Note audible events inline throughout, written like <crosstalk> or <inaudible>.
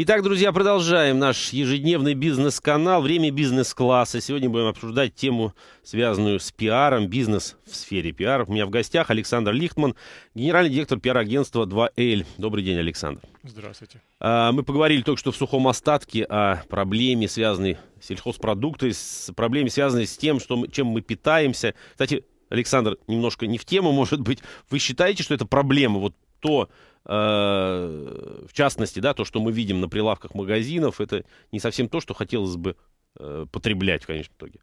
Итак, друзья, продолжаем наш ежедневный бизнес-канал «Время бизнес-класса». Сегодня будем обсуждать тему, связанную с пиаром, бизнес в сфере пиара. У меня в гостях Александр Лихтман, генеральный директор пиар-агентства 2L. Добрый день, Александр. Здравствуйте. А, мы поговорили только что в сухом остатке о проблеме, связанной с сельхозпродуктами, с проблеме, связанной с тем, что мы, чем мы питаемся. Кстати, Александр, немножко не в тему, может быть. Вы считаете, что это проблема? Вот то, Э, в частности, да, то, что мы видим на прилавках магазинов, это не совсем то, что хотелось бы э, потреблять в конечном итоге.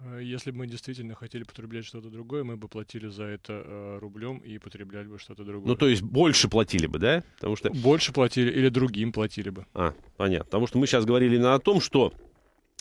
Э, если бы мы действительно хотели потреблять что-то другое, мы бы платили за это рублем и потребляли бы что-то другое. Ну, то есть больше платили бы, да? Потому что... Больше платили или другим платили бы. А, понятно. Потому что мы сейчас говорили именно о том, что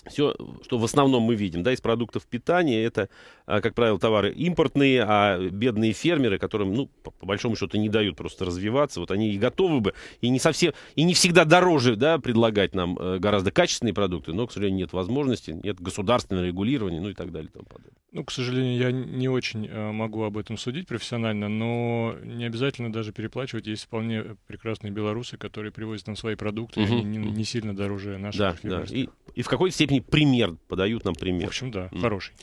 все, что в основном мы видим, да, из продуктов питания, это, а, как правило, товары импортные, а бедные фермеры, которым, ну, по большому счету, не дают просто развиваться, вот они и готовы бы, и не совсем, и не всегда дороже, да, предлагать нам э, гораздо качественные продукты, но, к сожалению, нет возможности, нет государственного регулирования, ну и так далее и тому подобное. Ну, к сожалению, я не очень э, могу об этом судить профессионально, но не обязательно даже переплачивать. Есть вполне прекрасные белорусы, которые привозят нам свои продукты, угу. они не, не сильно дороже наших да, фермерских. Да. И, и в какой степени Точнее, пример, подают нам пример. В общем, да, mm. хороший.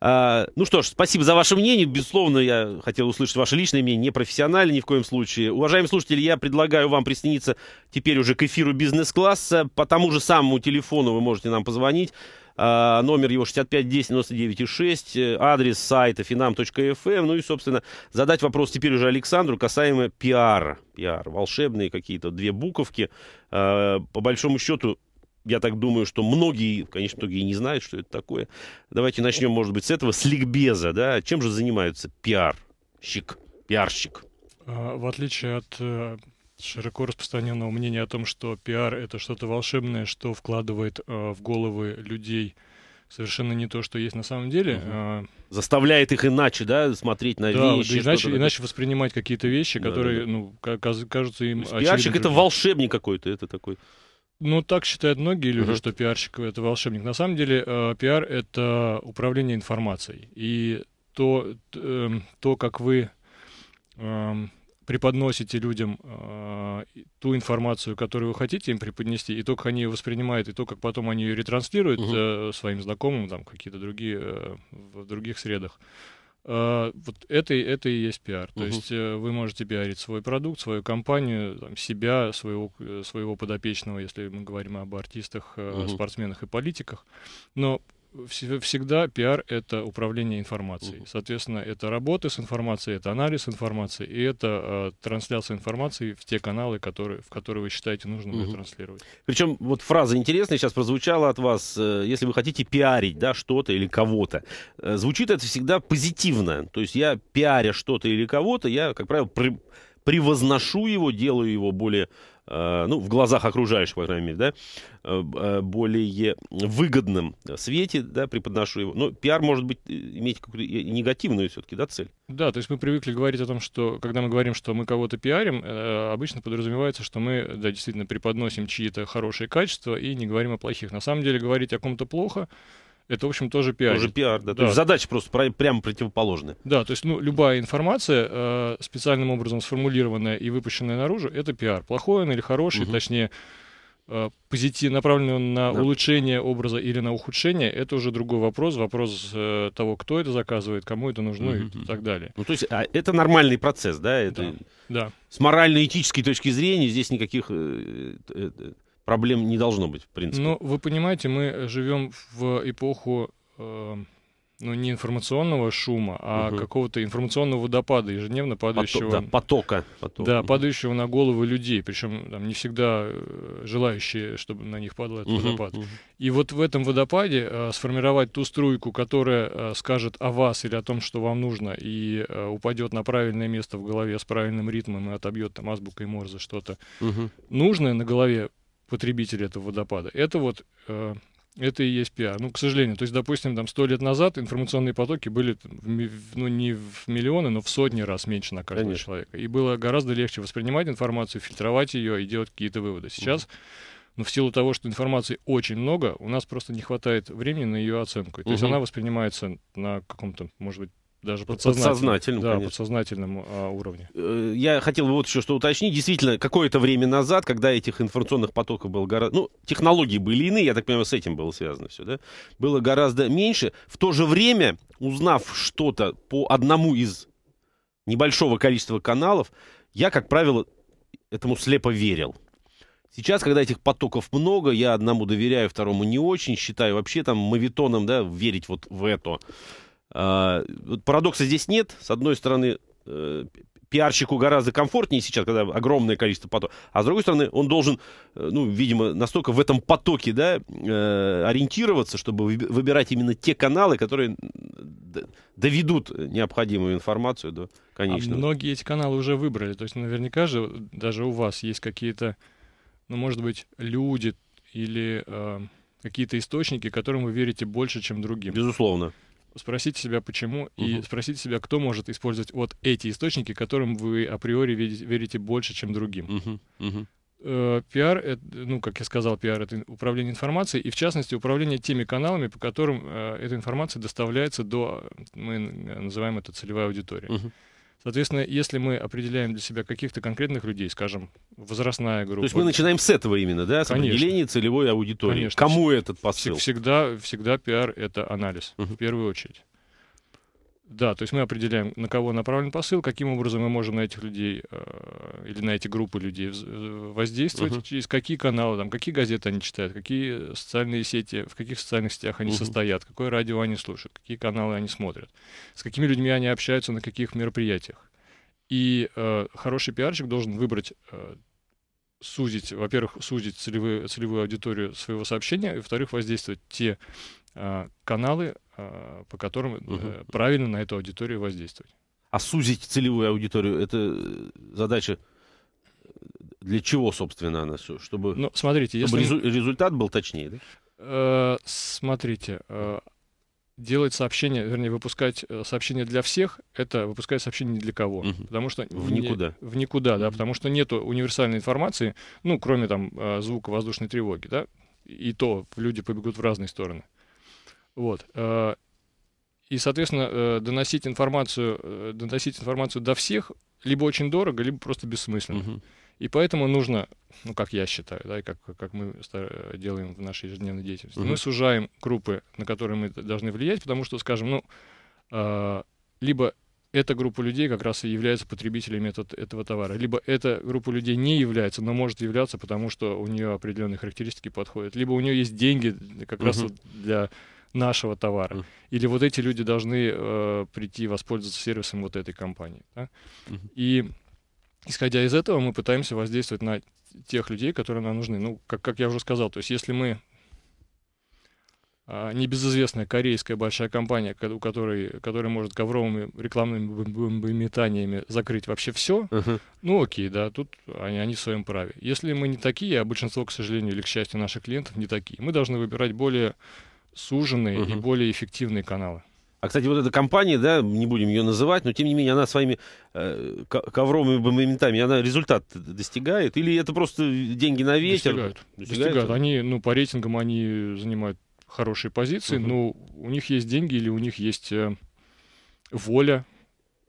А, ну что ж, спасибо за ваше мнение. Безусловно, я хотел услышать ваше личное мнение, не профессионально ни в коем случае. Уважаемые слушатели, я предлагаю вам присоединиться теперь уже к эфиру бизнес-класса. По тому же самому телефону вы можете нам позвонить. А, номер его 6510-99,6, э, адрес сайта finam.fm, эм. ну и, собственно, задать вопрос теперь уже Александру касаемо пиара. Пиар, волшебные какие-то две буковки. А, по большому счету, я так думаю, что многие, конечно, многие не знают, что это такое. Давайте начнем, может быть, с этого, с ликбеза, да. Чем же занимаются пиарщик, пиарщик? А, в отличие от э, широко распространенного мнения о том, что пиар — это что-то волшебное, что вкладывает э, в головы людей совершенно не то, что есть на самом деле. Угу. Заставляет их иначе, да, смотреть на да, вещи. Да, иначе, иначе воспринимать какие-то вещи, да, которые, да, да. ну, кажутся им... Пиарщик — это волшебник какой-то, это такой... Ну, так считают многие люди, угу. что пиарщик это волшебник. На самом деле, э, пиар это управление информацией. И то, э, то как вы э, преподносите людям э, ту информацию, которую вы хотите им преподнести, и то, как они ее воспринимают, и то, как потом они ее ретранслируют угу. э, своим знакомым, там какие-то другие э, в других средах. Э, вот это, это и есть пиар. Угу. То есть э, вы можете пиарить свой продукт, свою компанию, там, себя, своего, э, своего подопечного, если мы говорим об артистах, угу. спортсменах и политиках. Но всегда пиар — это управление информацией. Соответственно, это работа с информацией, это анализ информации, и это э, трансляция информации в те каналы, которые, в которые вы считаете нужным угу. ее транслировать. Причем вот фраза интересная сейчас прозвучала от вас. Э, если вы хотите пиарить да, что-то или кого-то, э, звучит это всегда позитивно. То есть я пиаря что-то или кого-то, я, как правило, при, превозношу его, делаю его более Э, ну, в глазах окружающих, по крайней мере, да, э, э, более выгодном свете, да, преподношу его. Но пиар может быть иметь какую-то негативную все-таки, да, цель. Да, то есть мы привыкли говорить о том, что, когда мы говорим, что мы кого-то пиарим, обычно подразумевается, что мы, да, действительно преподносим чьи-то хорошие качества и не говорим о плохих. На самом деле говорить о ком-то плохо — это, в общем, тоже пиар. Тоже пиар, да. да. То есть задачи просто про- прямо противоположны. Да, то есть ну, любая информация, э, специальным образом сформулированная и выпущенная наружу, это пиар. Плохой он или хороший, угу. точнее, э, позитив, направленный на да. улучшение образа или на ухудшение, это уже другой вопрос. Вопрос э, того, кто это заказывает, кому это нужно угу. и так далее. Ну, то есть а это нормальный процесс, да? Это... Да. да. С морально-этической точки зрения здесь никаких... Э, э, э проблем не должно быть, в принципе. Ну, вы понимаете, мы живем в эпоху э, ну, не информационного шума, а угу. какого-то информационного водопада, ежедневно падающего... Пото, да, потока. Поток. Да, падающего на головы людей, причем там не всегда э, желающие, чтобы на них падал этот угу, водопад. Угу. И вот в этом водопаде э, сформировать ту струйку, которая э, скажет о вас или о том, что вам нужно, и э, упадет на правильное место в голове с правильным ритмом и отобьет там азбукой Морзе что-то угу. нужное на голове, потребители этого водопада. Это вот э, это и есть пиар. Ну, к сожалению, то есть, допустим, там сто лет назад информационные потоки были, ну, не в миллионы, но в сотни раз меньше на каждого Конечно. человека. И было гораздо легче воспринимать информацию, фильтровать ее и делать какие-то выводы. Сейчас, угу. ну, в силу того, что информации очень много, у нас просто не хватает времени на ее оценку. То угу. есть она воспринимается на каком-то, может быть, даже подсознательным подсознательном, да, конечно. а, уровне. Э, я хотел бы вот еще что уточнить. Действительно, какое-то время назад, когда этих информационных потоков было гораздо... Ну, технологии были иные, я так понимаю, с этим было связано все, да? Было гораздо меньше. В то же время, узнав что-то по одному из небольшого количества каналов, я, как правило, этому слепо верил. Сейчас, когда этих потоков много, я одному доверяю, второму не очень, считаю вообще там мавитоном, да, верить вот в это. А, парадокса здесь нет. С одной стороны, э, пиарщику гораздо комфортнее сейчас, когда огромное количество потоков, А с другой стороны, он должен, э, ну, видимо, настолько в этом потоке, да, э, ориентироваться, чтобы выбирать именно те каналы, которые доведут необходимую информацию до конечного. А многие эти каналы уже выбрали. То есть наверняка же даже у вас есть какие-то, ну, может быть, люди или э, какие-то источники, которым вы верите больше, чем другим. Безусловно спросите себя, почему, угу. и спросите себя, кто может использовать вот эти источники, которым вы априори видите, верите больше, чем другим. Угу. Угу. Пиар, ну, как я сказал, пиар — это управление информацией, и, в частности, управление теми каналами, по которым э, эта информация доставляется до, э, мы называем это целевая аудитория. Uh-huh. Соответственно, если мы определяем для себя каких-то конкретных людей, скажем, возрастная группа. То есть мы начинаем с этого именно, да, с Конечно. определения целевой аудитории. Конечно. Кому этот посыл? Всегда, всегда пиар — это анализ, угу. в первую очередь. Да, то есть мы определяем, на кого направлен посыл, каким образом мы можем на этих людей э, или на эти группы людей э, воздействовать, uh-huh. через какие каналы, там, какие газеты они читают, какие социальные сети, в каких социальных сетях они uh-huh. состоят, какое радио они слушают, какие каналы они смотрят, с какими людьми они общаются, на каких мероприятиях. И э, хороший пиарщик должен выбрать э, сузить, во-первых, сузить целевую, целевую аудиторию своего сообщения, и, во-вторых, воздействовать те Э, каналы, э, по которым угу. правильно на эту аудиторию воздействовать. А сузить целевую аудиторию это задача для чего, собственно, она? Чтобы, ну, смотрите, чтобы если... результат был точнее, да? смотрите, делать сообщение, вернее, выпускать сообщение для всех, это выпускать сообщение не для кого. Угу. Потому что... В не, никуда. В никуда, угу. да, потому что нет универсальной информации, ну, кроме там звука воздушной тревоги, да, и то люди побегут в разные стороны. Вот. Э, и, соответственно, э, доносить информацию, э, доносить информацию до всех либо очень дорого, либо просто бессмысленно. Угу. И поэтому нужно, ну, как я считаю, да, и как, как мы делаем в нашей ежедневной деятельности, угу. мы сужаем группы, на которые мы должны влиять, потому что, скажем, ну, либо эта группа людей как раз и является потребителями этот, этого товара, либо эта группа людей не является, но может являться, потому что у нее определенные характеристики подходят, либо у нее есть деньги как угу. раз вот для нашего товара. Mm. Или вот эти люди должны э, прийти воспользоваться сервисом вот этой компании. Да? Mm-hmm. И исходя из этого мы пытаемся воздействовать на тех людей, которые нам нужны. Ну, как, как я уже сказал, то есть если мы э, небезызвестная корейская большая компания, у которой, которая может ковровыми рекламными метаниями закрыть вообще все, uh-huh. ну окей, да, тут они, они в своем праве. Если мы не такие, а большинство, к сожалению или к счастью, наших клиентов не такие, мы должны выбирать более суженные угу. и более эффективные каналы. А, кстати, вот эта компания, да, не будем ее называть, но тем не менее она своими э, ковровыми моментами, она результат достигает? Или это просто деньги на ветер? Достигают. Достигают. достигают. Они, ну, по рейтингам они занимают хорошие позиции, угу. но у них есть деньги или у них есть э, воля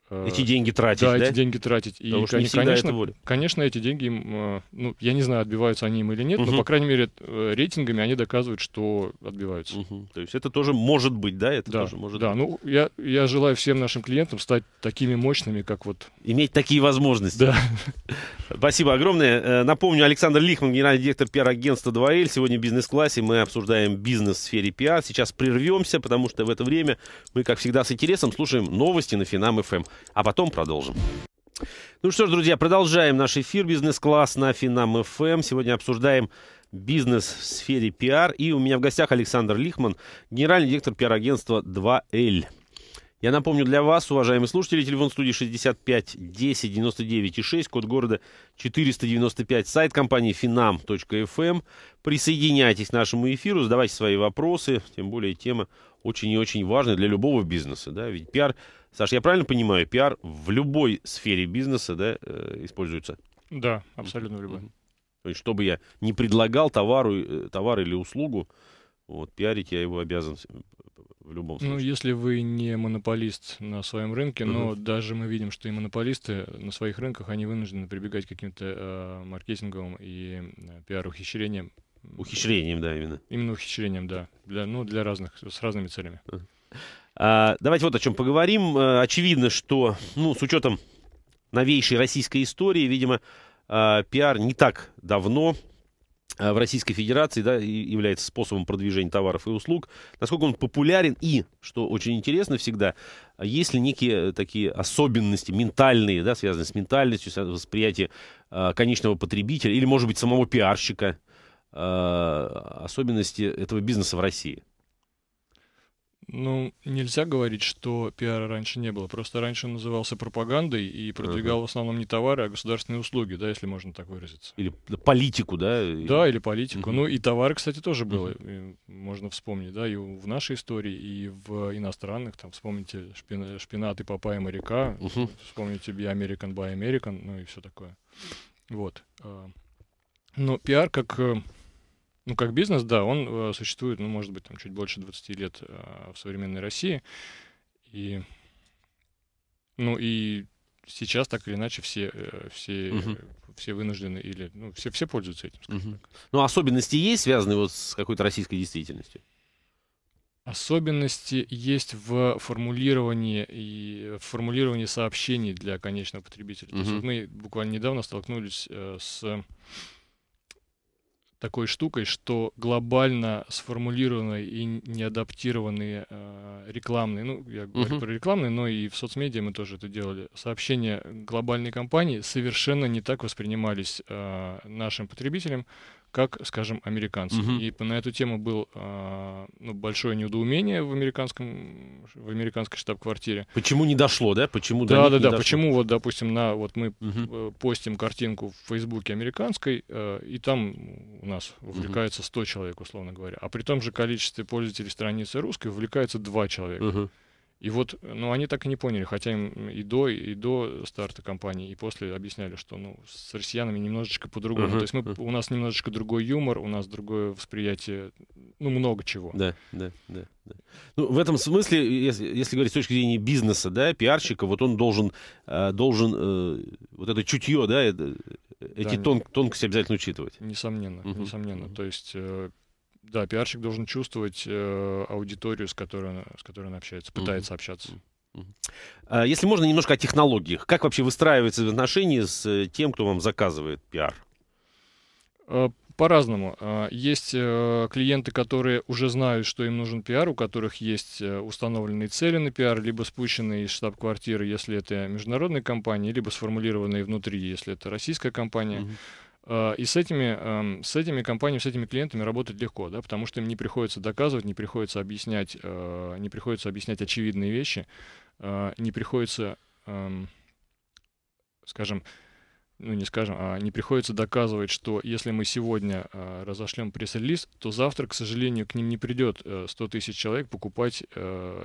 Э, эти деньги тратить, да? да? эти деньги тратить. Потому и, что не конечно, это воля. конечно, эти деньги им, э, ну, я не знаю, отбиваются они им или нет, угу. но, по крайней мере, э, рейтингами они доказывают, что отбиваются. Угу. То есть это тоже может быть, да? Это да, тоже может да. Быть. Ну, я, я желаю всем нашим клиентам стать такими мощными, как вот... Иметь такие возможности. Да. <laughs> Спасибо огромное. Напомню, Александр Лихман, генеральный директор пиар-агентства 2L. Сегодня в бизнес-классе мы обсуждаем бизнес в сфере пиар. Сейчас прервемся, потому что в это время мы, как всегда, с интересом слушаем новости на Финам-ФМ а потом продолжим. Ну что ж, друзья, продолжаем наш эфир «Бизнес-класс» на Финам ФМ. Эм. Сегодня обсуждаем бизнес в сфере пиар. И у меня в гостях Александр Лихман, генеральный директор пиар-агентства 2L. Я напомню для вас, уважаемые слушатели, телефон студии 65 10 99 и 6, код города 495, сайт компании finam.fm. Эм. Присоединяйтесь к нашему эфиру, задавайте свои вопросы, тем более тема очень и очень важная для любого бизнеса. Да? Ведь пиар Саш, я правильно понимаю, пиар в любой сфере бизнеса да, э, используется? Да, абсолютно в любой. То есть, чтобы я не предлагал товару, э, товар или услугу, вот, пиарить я его обязан в любом ну, случае. Ну, если вы не монополист на своем рынке, uh -huh. но даже мы видим, что и монополисты на своих рынках, они вынуждены прибегать к каким-то э, маркетинговым и э, пиар-ухищрениям. Ухищрением, да, именно. Именно ухищрением, да. Для, ну, для разных, с разными целями. Uh -huh. А, давайте вот о чем поговорим. Э, очевидно, что, ну, с учетом новейшей российской истории, видимо, а, пиар не так давно а, в Российской Федерации да, является способом продвижения товаров и услуг, насколько он популярен и, что очень интересно всегда, есть ли некие такие особенности ментальные, да, связанные с ментальностью, с восприятием конечного потребителя или, может быть, самого пиарщика, особенности этого бизнеса в России? Ну, нельзя говорить, что пиара раньше не было. Просто раньше назывался пропагандой и продвигал uh-huh. в основном не товары, а государственные услуги, да, если можно так выразиться. Или политику, да? Да, или политику. Uh-huh. Ну, и товары, кстати, тоже было. Uh-huh. Можно вспомнить, да, и в нашей истории, и в иностранных. Там вспомните шпин... шпинат и папайя моряка, uh-huh. вспомните Be American by American, ну и все такое. Вот. А. Но пиар как э, ну, как бизнес, да, он э, существует, ну, может быть, там чуть больше 20 лет э, в современной России. И, ну, и сейчас так или иначе все, э, все, угу. все вынуждены или, ну, все, все пользуются этим. Угу. uh Ну, особенности есть, связанные вот с какой-то российской действительностью? Особенности есть в формулировании и в формулировании сообщений для конечного потребителя. Угу. То есть мы буквально недавно столкнулись э, с такой штукой, что глобально сформулированные и неадаптированные э, рекламные, ну, я говорю uh-huh. про рекламные, но и в соцмедиа мы тоже это делали, сообщения глобальной компании совершенно не так воспринимались э, нашим потребителям, как, скажем, американцы. Угу. И на эту тему был а, ну, большое недоумение в американском в американской штаб-квартире. Почему не дошло, да? Почему да, да, да. Дошло? Почему вот, допустим, на вот мы угу. постим картинку в Фейсбуке американской, э, и там у нас увлекается угу. 100 человек, условно говоря, а при том же количестве пользователей страницы русской увлекается 2 человека. Угу. И вот, э, ну, они так и не поняли, хотя им и до, и до старта компании, и после объясняли, что, ну, с россиянами немножечко по-другому. Uh-huh. То есть мы, у нас немножечко другой юмор, у нас другое восприятие, ну, много чего. Да, да, да. да. Ну, в этом смысле, если, если говорить с точки зрения бизнеса, да, пиарщика, вот он должен, а, должен э, вот это чутье, э, да, эти да, тон, тонкости обязательно учитывать. Несомненно, uh-huh. несомненно. То есть да, пиарщик должен чувствовать э, аудиторию, с которой, с которой он общается, пытается mm-hmm. общаться. Mm-hmm. Если можно, немножко о технологиях. Как вообще выстраиваются отношения с э, тем, кто вам заказывает пиар? Э, по-разному. Э, есть клиенты, которые уже знают, что им нужен пиар, у которых есть установленные цели на пиар, либо спущенные из штаб-квартиры, если это международная компания, либо сформулированные внутри, если это российская компания. Mm-hmm. Э, и с этими, эм, с этими компаниями, с этими клиентами работать легко, да, потому что им не приходится доказывать, не приходится объяснять, э, не приходится объяснять очевидные вещи, э, не приходится, эм, скажем, ну не скажем, а не приходится доказывать, что если мы сегодня разошлем пресс-релиз, то завтра, к сожалению, к ним не придет 100 тысяч человек покупать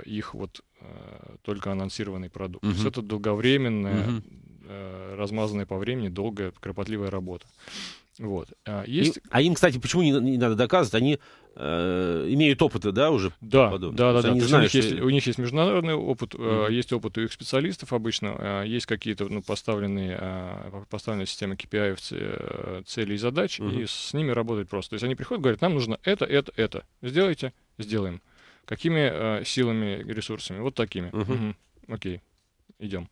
их вот только анонсированный продукт. Угу. То есть это долговременное. угу э, размазанная по времени долгая, кропотливая работа. Вот. А, есть... И, а им, кстати, почему не, не надо доказывать? Они э, имеют опыты, да, уже? Да, подобных. да, да. да. Они знают, у, них что... есть, у них есть международный опыт, mm-hmm. э, есть опыт у их специалистов обычно, э, есть какие-то ну, поставленные, э, поставленные системы KPI, э, цели и задач, mm-hmm. и с ними работать просто. То есть они приходят, говорят, нам нужно это, это, это. Сделайте, сделаем. Какими э, силами, ресурсами? Вот такими. Mm-hmm. Mm-hmm. Окей, идем.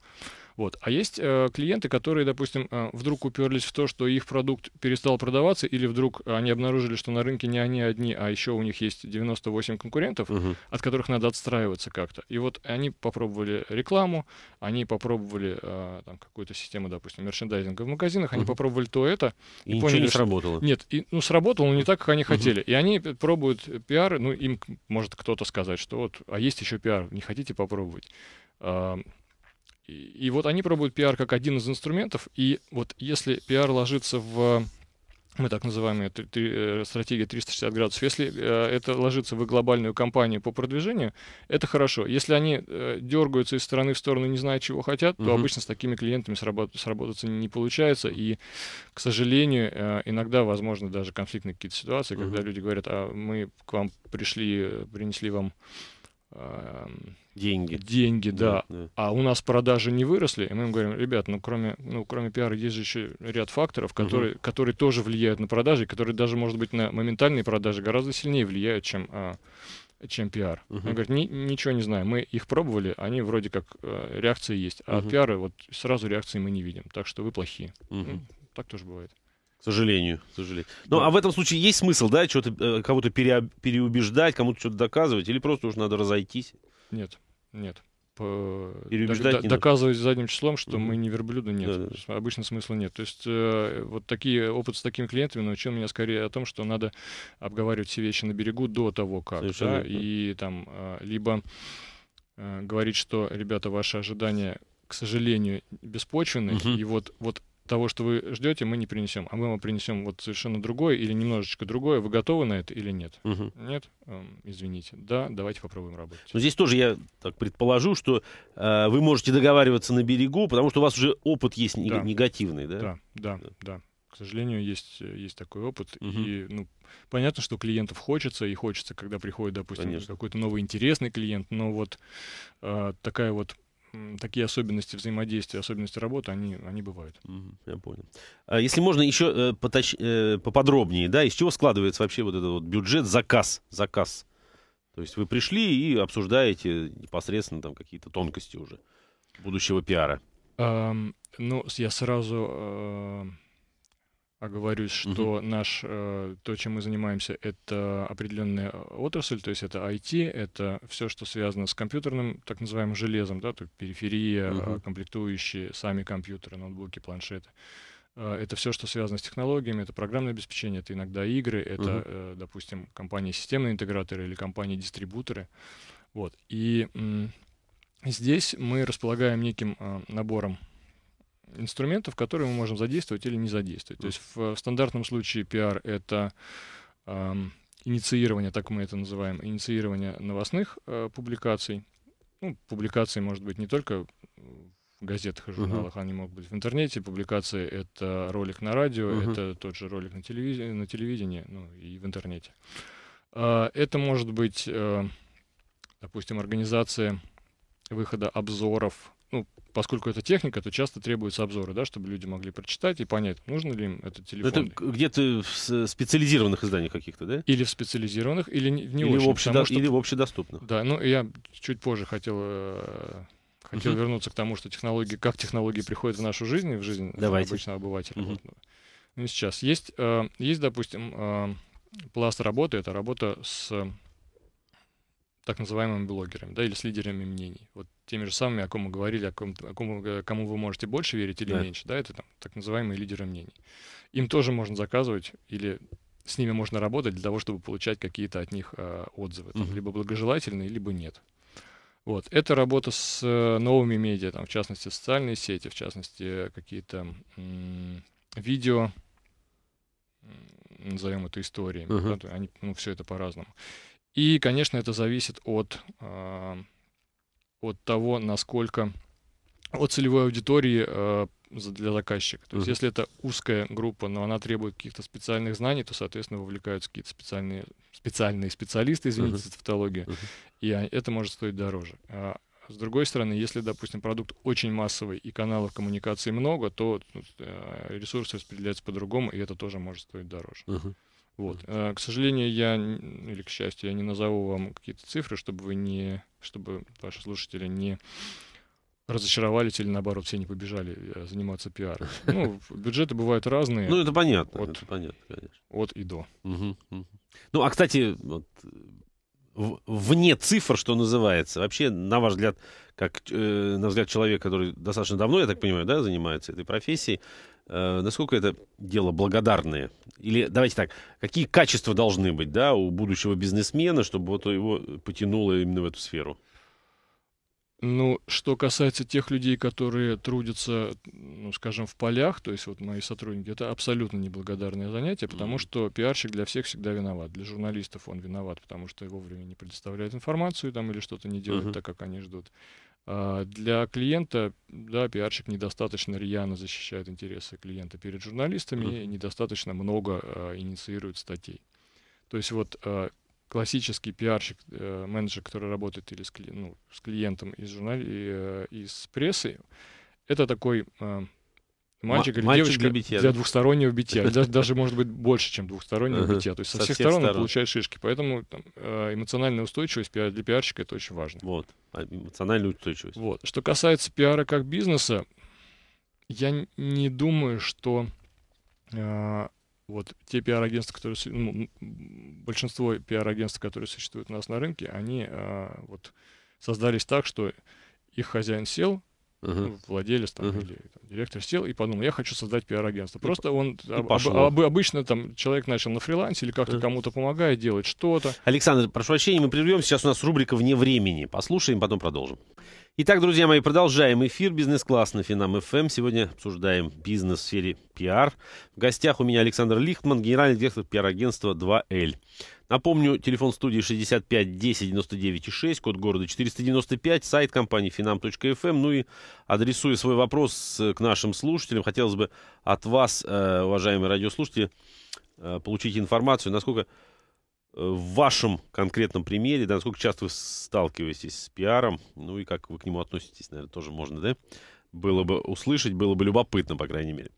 Вот. А есть э, клиенты, которые, допустим, э, вдруг уперлись в то, что их продукт перестал продаваться, или вдруг э, они обнаружили, что на рынке не они одни, а еще у них есть 98 конкурентов, угу. от которых надо отстраиваться как-то. И вот они попробовали рекламу, они попробовали э, там, какую-то систему, допустим, мерчендайзинга в магазинах, они угу. попробовали то это. И, и ничего поняли, не сработало. Что... Нет, и, ну сработало, но не так, как они хотели. И они пробуют пиар, ну им может кто-то сказать, что вот, а есть еще пиар, не хотите попробовать? И, вот они пробуют пиар как один из инструментов, и вот если пиар ложится в мы так называемые три, э, стратегии 360 градусов, если э, это ложится в глобальную кампанию по продвижению, это хорошо. Если они э, дергаются из стороны в сторону, не зная, чего хотят, угу. то обычно с такими клиентами сработать сработаться не получается. И, к сожалению, иногда возможно даже конфликтные какие-то ситуации, угу. когда люди говорят, а мы к вам пришли, принесли вам Деньги. Деньги, да. да. А у нас продажи не выросли, и мы им говорим, ребят, ну кроме, ну, кроме пиара есть же еще ряд факторов, которые, угу. которые тоже влияют на продажи, которые даже, может быть, на моментальные продажи гораздо сильнее влияют, чем, а, чем пиар. Угу. Он говорит, ничего не знаю, мы их пробовали, они вроде как э, реакции есть, а угу. от вот сразу реакции мы не видим, так что вы плохие. Угу. Ну, так тоже бывает. К сожалению, к сожалению. Ну, да. а в этом случае есть смысл, да, что-то, э, кого-то переубеждать, кому-то что-то доказывать, или просто уже надо разойтись? Нет, нет. По... Или убеждать Д- доказывать надо. задним числом, что угу. мы не верблюды, нет. Да, да. Обычно смысла нет. То есть э, вот такие опыт с такими клиентами научил меня скорее о том, что надо обговаривать все вещи на берегу до того, как. да, и там э, либо э, говорить, что, ребята, ваши ожидания к сожалению, беспочвенны. Угу. И вот, вот того, что вы ждете, мы не принесем, а мы вам принесем вот совершенно другое или немножечко другое. Вы готовы на это или нет? Угу. Нет? Эм, извините. Да, давайте попробуем работать. Но здесь тоже я так предположу, что э, вы можете договариваться на берегу, потому что у вас уже опыт есть да. негативный, да? Да, да, да. да. К сожалению, есть, э, есть такой опыт. Угу. И ну, понятно, что клиентов хочется, и хочется, когда приходит, допустим, Конечно. какой-то новый интересный клиент, но вот э, такая вот такие особенности взаимодействия, особенности работы, они, они бывают. Я понял. А если можно еще э, поточ... Э, поподробнее, да, из чего складывается вообще вот этот вот бюджет, заказ, заказ? То есть вы пришли и обсуждаете непосредственно там какие-то тонкости уже будущего пиара. Эм, ну, я сразу... Э оговорюсь, а что угу. наш, э, то, чем мы занимаемся, это определенная э, отрасль, то есть это IT, это все, что связано с компьютерным, так называемым железом, да, то периферия, угу. комплектующие, сами компьютеры, ноутбуки, планшеты. это все, что связано с технологиями, это программное обеспечение, это иногда игры, это, угу. э, допустим, компании-системные интеграторы или компании-дистрибуторы. Вот. И здесь мы располагаем неким набором инструментов, которые мы можем задействовать или не задействовать. То есть в, в стандартном случае пиар — это э, инициирование, так мы это называем, инициирование новостных э, публикаций. Ну, публикации может быть не только в газетах и журналах, uh-huh. они могут быть в интернете. Публикации — это ролик на радио, uh-huh. это тот же ролик на телевидении, на телевидении ну, и в интернете. Э, это может быть, э, допустим, организация выхода обзоров ну, поскольку это техника, то часто требуются обзоры, да, чтобы люди могли прочитать и понять, нужно ли им этот телефон. Ну, это где-то в специализированных изданиях каких-то, да? Или в специализированных, или не, не или очень. В потому, что... Или в общедоступных. Да, ну я чуть позже хотел э, хотел uh-huh. вернуться к тому, что технологии, как технологии приходят в нашу жизнь, в жизнь Давайте. обычного обывателя. Uh-huh. Вот. Ну, сейчас есть, э, есть, допустим, э, пласт работы, это работа с так называемыми блогерами, да, или с лидерами мнений. Вот теми же самыми, о ком мы говорили, о ком, о ком, э, кому вы можете больше верить или да. меньше, да, это там так называемые лидеры мнений. Им тоже можно заказывать или с ними можно работать для того, чтобы получать какие-то от них э, отзывы, там, mm либо благожелательные, либо нет. Вот. Это работа с э, новыми медиа, там, в частности, социальные сети, в частности, э, какие-то м- видео, назовем это историями. uh Да, они, ну, все это по-разному. И, конечно, это зависит от, а, от того, насколько от целевой аудитории а, для заказчика. То есть, uh если это узкая группа, но она требует каких-то специальных знаний, то, соответственно, вовлекаются какие-то специальные, специальные специалисты, извините uh-huh. за и а, это может стоить дороже. с другой стороны, если, допустим, продукт очень массовый и каналов коммуникации много, то ну, э, ресурсы распределяются по-другому, и это тоже может стоить дороже. Uh-huh. Вот. Э, к сожалению, я, или к счастью, я не назову вам какие-то цифры, чтобы вы не, чтобы ваши слушатели не разочаровались или, наоборот, все не побежали э, заниматься пиаром. <laughs> Ну, бюджеты бывают разные. Ну, это понятно, от, это понятно, конечно. От и до. Угу, угу. Ну, а, кстати, вот, вне цифр, что называется. Вообще, на ваш взгляд, как э, на взгляд человека, который достаточно давно, я так понимаю, да, занимается этой профессией, Э, насколько это дело благодарное? Или давайте так, какие качества должны быть да, у будущего бизнесмена, чтобы вот его потянуло именно в эту сферу? Ну, что касается тех людей, которые трудятся, ну, скажем, в полях, то есть вот мои сотрудники, это абсолютно неблагодарное занятие, потому что пиарщик для всех всегда виноват. Для журналистов он виноват, потому что вовремя не предоставляет информацию там или что-то не делает mm-hmm. так, как они ждут. А, для клиента, да, пиарщик недостаточно рьяно защищает интересы клиента перед журналистами, mm-hmm. недостаточно много э, инициирует статей. То есть вот э, классический пиарщик, э, менеджер, который работает или с, ну, с клиентом из журнали, э, из прессы, это такой э, Мальчик или мальчик девочка для, битья, для да? двухстороннего битья. Даже, даже, может быть, больше, чем двухстороннего uh-huh. битья. То есть со, со всех, всех сторон, сторон получает шишки. Поэтому там, э, эмоциональная устойчивость для пиарщика — это очень важно. Вот, а эмоциональная устойчивость. Вот. Что касается пиара как бизнеса, я не думаю, что э, вот те пиар-агентства, которые... Ну, большинство пиар-агентств, которые существуют у нас на рынке, они э, вот создались так, что их хозяин сел, uh-huh. владелец там, uh-huh. или там, директор сел и подумал, я хочу создать пиар-агентство. Просто он об, об, обычно там человек начал на фрилансе или как-то uh-huh. кому-то помогает делать что-то. Александр, прошу прощения, мы прервем. Сейчас у нас рубрика «Вне времени». Послушаем, потом продолжим. Итак, друзья мои, продолжаем эфир «Бизнес-класс» на Финам ФМ. Эм. Сегодня обсуждаем бизнес в сфере пиар. В гостях у меня Александр Лихтман, генеральный директор пиар-агентства 2L. Напомню, телефон студии 65 10 99 6, код города 495, сайт компании finam.fm. Эм. Ну и адресуя свой вопрос э, к нашим слушателям, хотелось бы от вас, э, уважаемые радиослушатели, э, получить информацию, насколько в вашем конкретном примере, да, насколько часто вы сталкиваетесь с пиаром, ну и как вы к нему относитесь, наверное, тоже можно, да? Было бы услышать, было бы любопытно, по крайней мере.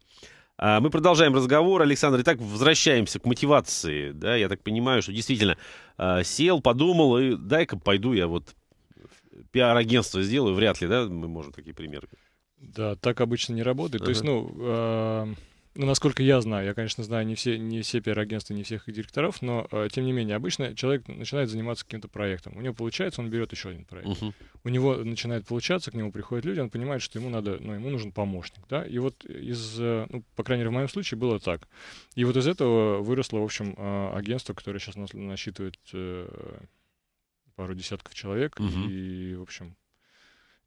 А, мы продолжаем разговор, Александр. Итак, возвращаемся к мотивации. Да, я так понимаю, что действительно а, сел, подумал, и дай-ка пойду я вот пиар-агентство сделаю. Вряд ли, да, мы можем такие примеры. Да, так обычно не работает. Ага. То есть, ну, а, ну, насколько я знаю, я, конечно, знаю не все, не все пиар-агентства, не всех их директоров, но, э, тем не менее, обычно человек начинает заниматься каким-то проектом. У него получается, он берет еще один проект. Uh-huh. У него начинает получаться, к нему приходят люди, он понимает, что ему надо, ну, ему нужен помощник, да, и вот из, э, ну, по крайней мере, в моем случае было так. И вот из этого выросло, в общем, э, агентство, которое сейчас насчитывает э, пару десятков человек, uh-huh. и, в общем,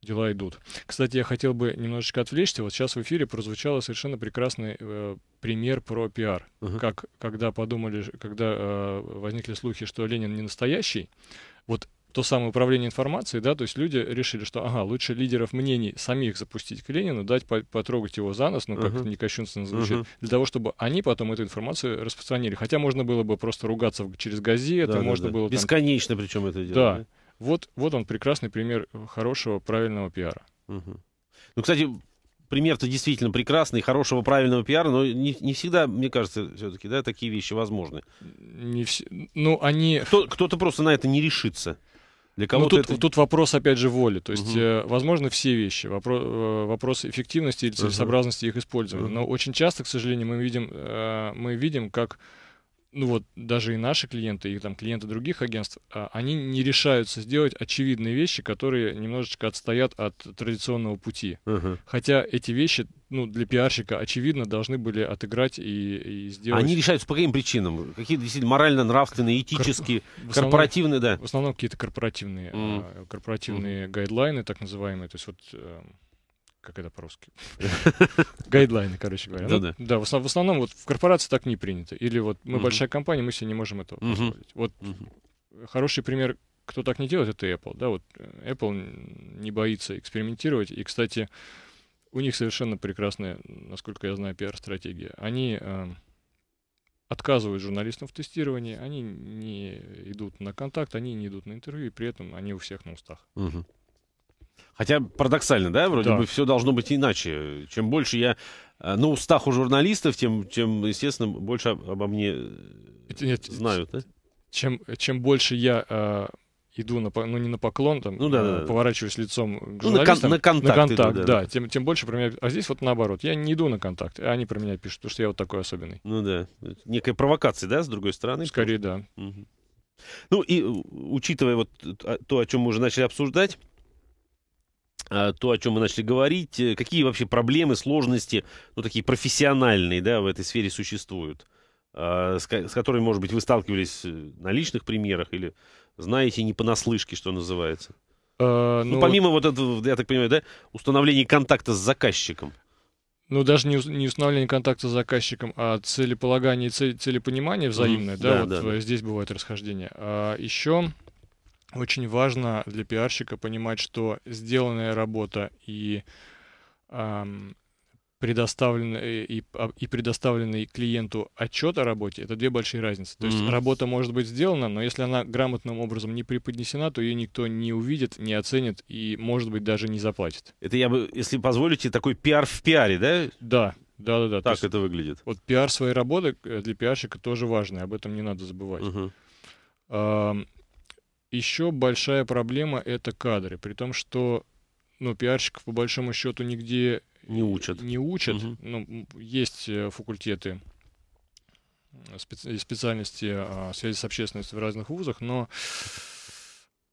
дела идут. Кстати, я хотел бы немножечко отвлечься. Вот сейчас в эфире прозвучало совершенно прекрасный э, пример про пиар. Uh-huh. Как, когда подумали, когда э, возникли слухи, что Ленин не настоящий, вот то самое управление информацией, да, то есть люди решили, что, ага, лучше лидеров мнений самих запустить к Ленину, дать по потрогать его за нос, ну, как uh-huh. это некощунственно звучит, uh-huh. для того, чтобы они потом эту информацию распространили. Хотя можно было бы просто ругаться через газеты, да, можно да, да. было... Бесконечно там... причем это делать. Да. да. Вот, вот он прекрасный пример э, хорошего, правильного пиара. Угу. Ну, кстати, пример-то действительно прекрасный, хорошего, правильного пиара, но не, не всегда, мне кажется, все-таки, да, такие вещи возможны. Не вс... Ну, они... Кто, кто-то просто на это не решится. Для ну, кого-то ну, тут, это... тут вопрос, опять же, воли. То есть, угу. Э, возможно, все вещи. Вопро... Э, вопрос эффективности или целесообразности угу. их использования. Угу. Но очень часто, к сожалению, мы видим, мы видим как ну вот даже и наши клиенты, и там клиенты других агентств, а, они не решаются сделать очевидные вещи, которые немножечко отстоят от традиционного пути. Uh-huh. Хотя эти вещи, ну, для пиарщика, очевидно, должны были отыграть и, и сделать. Они решаются по каким причинам? Какие действительно морально-нравственные, этические, Кор... основном, корпоративные, да? В основном какие-то корпоративные, mm. корпоративные mm. гайдлайны, так называемые, то есть вот эм, как это по-русски? <laughs> Гайдлайны, короче говоря. Ну, да, да. да в, основ, в основном вот в корпорации так не принято. Или вот мы угу. большая компания, мы себе не можем этого угу. позволить. Вот угу. хороший пример, кто так не делает, это Apple. Да, вот э, Apple не боится экспериментировать. И, кстати, у них совершенно прекрасная, насколько я знаю, пиар-стратегия. Они э, отказывают журналистам в тестировании, они не идут на контакт, они не идут на интервью, и при этом они у всех на устах. Угу. Хотя парадоксально, да, вроде да. бы все должно быть иначе. Чем больше я э, на устах у журналистов, тем, тем естественно, больше обо мне э, Нет, знают, да? Чем, чем больше я э, иду на, ну не на поклон, там, ну, да, э, да, поворачиваюсь лицом к журналистам, ну, на, кон- на контакт, на контакт иду, да, да, да. Тем, тем больше про меня. А здесь вот наоборот, я не иду на контакт, а они про меня пишут, потому что я вот такой особенный. Ну да, некая провокация, да, с другой стороны. Скорее, потому... да. Угу. Ну и учитывая вот то, о чем мы уже начали обсуждать а, то, о чем мы начали говорить, э, какие вообще проблемы, сложности, ну, такие профессиональные, да, в этой сфере существуют, а, с которыми, может быть, вы сталкивались э, на личных примерах или знаете не понаслышке, что называется? А, ну, ну, помимо вот этого, я так понимаю, да, установления контакта с заказчиком. Ну, даже не, не установление контакта с заказчиком, а целеполагание и цель, целепонимание взаимное, mm, да, да, вот да, здесь бывают расхождения. А еще очень важно для пиарщика понимать, что сделанная работа и эм, предоставленный и, а, и предоставленный клиенту отчет о работе это две большие разницы. То mm-hmm. есть работа может быть сделана, но если она грамотным образом не преподнесена, то ее никто не увидит, не оценит и, может быть, даже не заплатит. Это я бы, если позволите, такой пиар в пиаре, да? Да. Да, да, да. Так это выглядит. Вот пиар своей работы э, для пиарщика тоже важный, об этом не надо забывать. Угу. Uh еще большая проблема это кадры, при том, что ну, пиарщиков по большому счету нигде не учат. Не учат. Угу. Ну, есть э, факультеты специ специальности а, связи с общественностью в разных вузах, но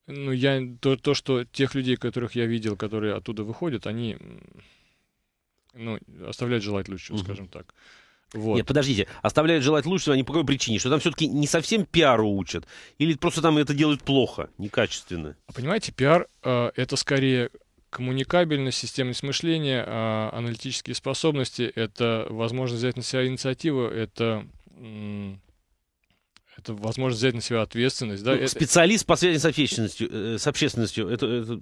ну, я, то, то, что тех людей, которых я видел, которые оттуда выходят, они ну, оставляют желать лучшего, угу. скажем так. Вот. Нет, подождите, оставляют желать лучшего, Они а по какой причине, что там все-таки не совсем пиару учат, или просто там это делают плохо, некачественно. А понимаете, пиар э, это скорее коммуникабельность, системность мышления, э, аналитические способности, это возможность взять на себя инициативу, это это возможность взять на себя ответственность. Да? Ну, Специалист по связи с общественностью, э, с общественностью это, это,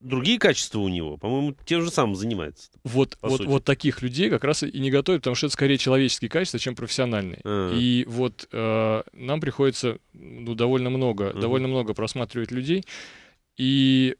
другие качества у него, по-моему, тем же самым занимается. Вот, вот, вот таких людей как раз и не готовят, потому что это скорее человеческие качества, чем профессиональные. А-а-а. И вот э, нам приходится ну, довольно много, А-а-а. довольно много просматривать людей. И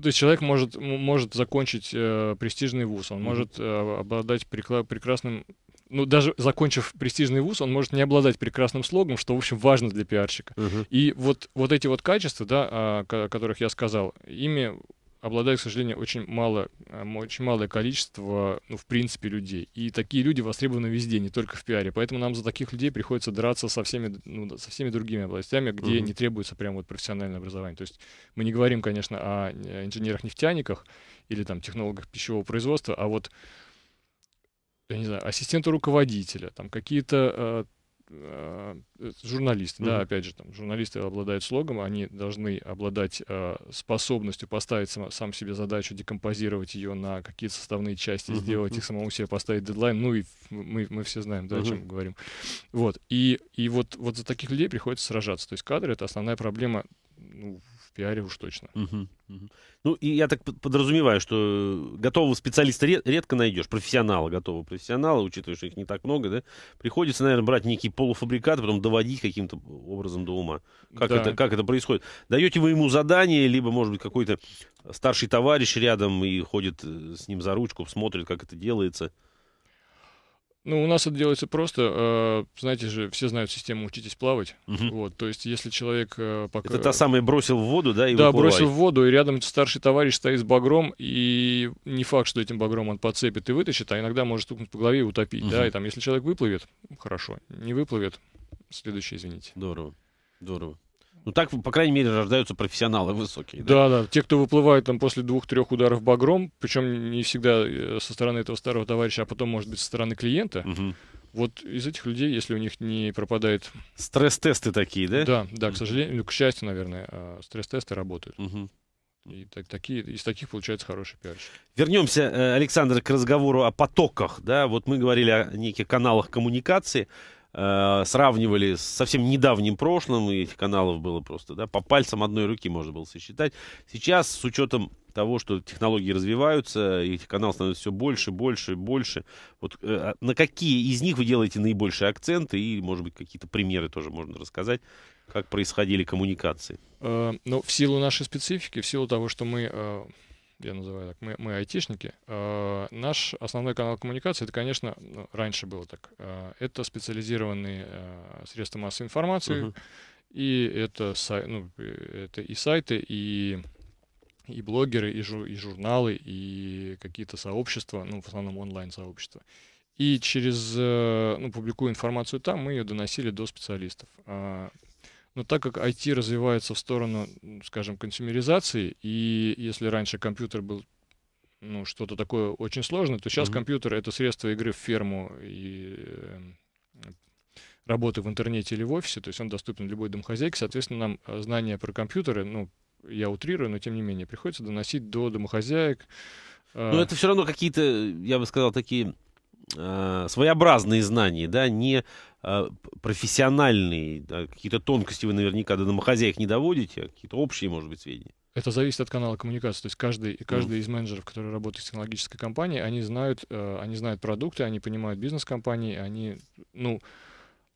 то есть человек может, может закончить э, престижный вуз, он mm-hmm. может э, обладать прекла- прекрасным ну, даже закончив престижный вуз, он может не обладать прекрасным слогом, что, в общем, важно для пиарщика. Угу. И вот, вот эти вот качества, да, а, о, о которых я сказал, ими обладает, к сожалению, очень, мало, а, очень малое количество, ну, в принципе, людей. И такие люди востребованы везде, не только в пиаре. Поэтому нам за таких людей приходится драться со всеми, ну, со всеми другими областями, где угу. не требуется прям вот профессиональное образование. То есть мы не говорим, конечно, о инженерах-нефтяниках или там технологах пищевого производства, а вот я не знаю, ассистенты руководителя, там какие-то э, э, э, журналисты, mm-hmm. да, опять же, там журналисты обладают слогом, они должны обладать э, способностью поставить сам, сам себе задачу, декомпозировать ее на какие-то составные части, mm-hmm. сделать их самому себе, поставить дедлайн, ну и мы, мы все знаем, да, mm-hmm. о чем мы говорим. Вот, и, и вот, вот за таких людей приходится сражаться, то есть кадры — это основная проблема ну, пиаре уж точно. Угу, угу. Ну, и я так подразумеваю, что э, готового специалиста редко найдешь, профессионала готового профессионала, учитывая, что их не так много, да, приходится, наверное, брать некий полуфабрикат, потом доводить каким-то образом до ума. Как, да. это, как это происходит? Даете вы ему задание, либо, может быть, какой-то старший товарищ рядом и ходит э, с ним за ручку, смотрит, как это делается? Ну, у нас это делается просто. Э, знаете же, все знают систему «учитесь плавать». Угу. Вот, то есть, если человек э, пока... Это та самая «бросил в воду», да, и Да, выплывай. бросил в воду, и рядом старший товарищ стоит с багром, и не факт, что этим багром он подцепит и вытащит, а иногда может стукнуть по голове и утопить, угу. да, и там, если человек выплывет, хорошо, не выплывет, следующий, извините. Здорово, здорово. Ну так, по крайней мере, рождаются профессионалы высокие. Да, да, да. те, кто выплывает там после двух-трех ударов багром, причем не всегда э, со стороны этого старого товарища, а потом, может быть, со стороны клиента. Угу. Вот из этих людей, если у них не пропадает... Стресс-тесты такие, да? Да, да, к сожалению, ну, к счастью, наверное, э, стресс-тесты работают. Угу. И так, такие, из таких получается хороший пиарщик. Вернемся, э, Александр, к разговору о потоках. Да? Вот мы говорили о неких каналах коммуникации. Э, сравнивали с совсем недавним прошлым, и этих каналов было просто, да, по пальцам одной руки можно было сосчитать. Сейчас, с учетом того, что технологии развиваются, и этих каналов становится все больше, больше, больше, вот э, а на какие из них вы делаете наибольшие акценты, и, может быть, какие-то примеры тоже можно рассказать, как происходили коммуникации? Э, ну, в силу нашей специфики, в силу того, что мы э, я называю так, мы, мы айтишники, э, наш основной канал коммуникации, это, конечно, ну, раньше было так, э, это специализированные э, средства массовой информации, uh-huh. и это, сай, ну, это и сайты, и, и блогеры, и, жур, и журналы, и какие-то сообщества, ну, в основном онлайн-сообщества. И через, э, ну, публикую информацию там, мы ее доносили до специалистов. Но так как IT развивается в сторону, скажем, консюмеризации, и если раньше компьютер был ну, что-то такое очень сложное, то сейчас mm-hmm. компьютер — это средство игры в ферму и э, работы в интернете или в офисе, то есть он доступен любой домохозяйке. Соответственно, нам э, знания про компьютеры, ну, я утрирую, но тем не менее, приходится доносить до домохозяек. Э... Но это все равно какие-то, я бы сказал, такие э, своеобразные знания, да, не а, профессиональный, какие-то тонкости вы наверняка до домохозяек не доводите, а какие-то общие, может быть, сведения? Это зависит от канала коммуникации. То есть каждый, каждый из менеджеров, который работает в технологической компании, они знают, э, они знают продукты, они понимают бизнес компании, они, ну,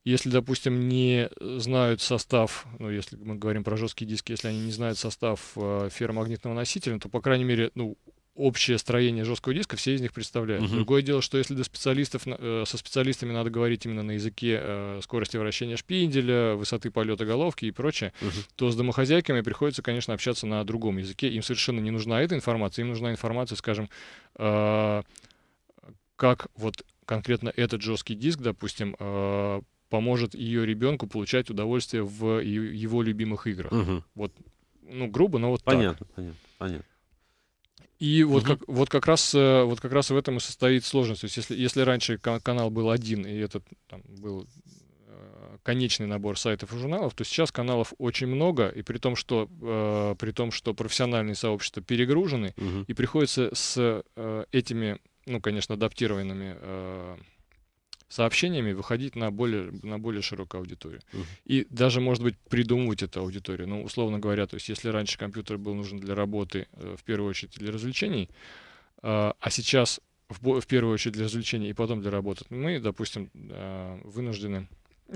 если, допустим, не знают состав, ну, если мы говорим про жесткие диски, если они не знают состав э, ферромагнитного носителя, то, по крайней мере, ну, общее строение жесткого диска, все из них представляют. Угу. Другое дело, что если до специалистов, э, со специалистами надо говорить именно на языке э, скорости вращения шпинделя, высоты полета головки и прочее, угу. то с домохозяйками приходится, конечно, общаться на другом языке. Им совершенно не нужна эта информация, им нужна информация, скажем, э, как вот конкретно этот жесткий диск, допустим, поможет ее ребенку получать удовольствие в его любимых играх. Угу. Вот, ну, грубо, но вот понятно, так. Понятно, понятно. И вот, угу. как, вот, как раз, э, вот как раз в этом и состоит сложность. То есть если, если раньше канал был один, и этот там, был э, конечный набор сайтов и журналов, то сейчас каналов очень много, и при том, что, э, при том, что профессиональные сообщества перегружены, угу. и приходится с э, этими, ну, конечно, адаптированными э, сообщениями выходить на более, на более широкую аудиторию. Uh-huh. И даже, может быть, придумывать эту аудиторию. Ну, условно говоря, то есть если раньше компьютер был нужен для работы, э, в первую очередь для развлечений, а, а сейчас в, в первую очередь для развлечений и потом для работы, мы, допустим, э, вынуждены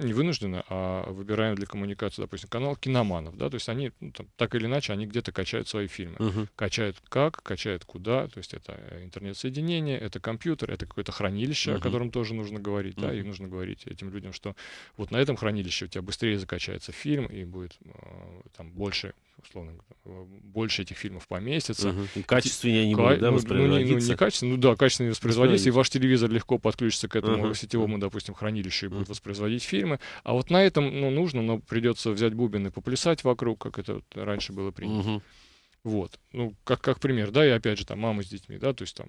не вынуждены, а выбираем для коммуникации, допустим, канал киноманов, да, то есть они ну, там, так или иначе они где-то качают свои фильмы, uh-huh. качают как, качают куда, то есть это э, интернет-соединение, это компьютер, это какое-то хранилище, uh-huh. о котором тоже нужно говорить, uh-huh. да, и нужно говорить этим людям, что вот на этом хранилище у тебя быстрее закачается фильм и будет э, там больше условно, больше этих фильмов поместится. Угу. Качественнее они будут, да, ну, ну, не, ну, не качественно, ну да, качественно воспроизводится, и ваш телевизор легко подключится к этому угу. сетевому, допустим, хранилищу и будет воспроизводить фильмы. А вот на этом, ну, нужно, но придется взять бубен и поплясать вокруг, как это вот раньше было принято. Угу. Вот, ну, как, как пример, да, и опять же, там, мама с детьми, да, то есть там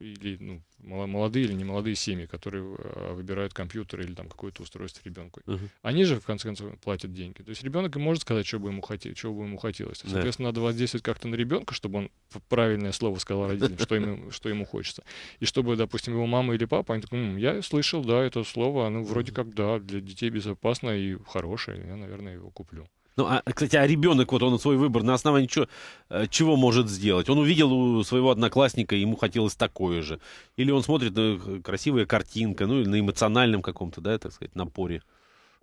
или ну, молодые или не молодые семьи, которые а, выбирают компьютер или там какое-то устройство ребенку. Угу. Они же, в конце концов, платят деньги. То есть ребенок им может сказать, что бы ему, хотелось, чего бы ему хотелось. Да. Соответственно, надо воздействовать как-то на ребенка, чтобы он правильное слово сказал родителям, что, ему, <laughs> что ему хочется. И чтобы, допустим, его мама или папа, они такие, я слышал, да, это слово, оно вроде как, да, для детей безопасно и хорошее, я, наверное, его куплю. Ну, а, кстати, а ребенок, вот он свой выбор на основании чего, э, чего может сделать? Он увидел у своего одноклассника, ему хотелось такое же. Или он смотрит ну, красивая картинка, ну, или на эмоциональном каком-то, да, так сказать, напоре.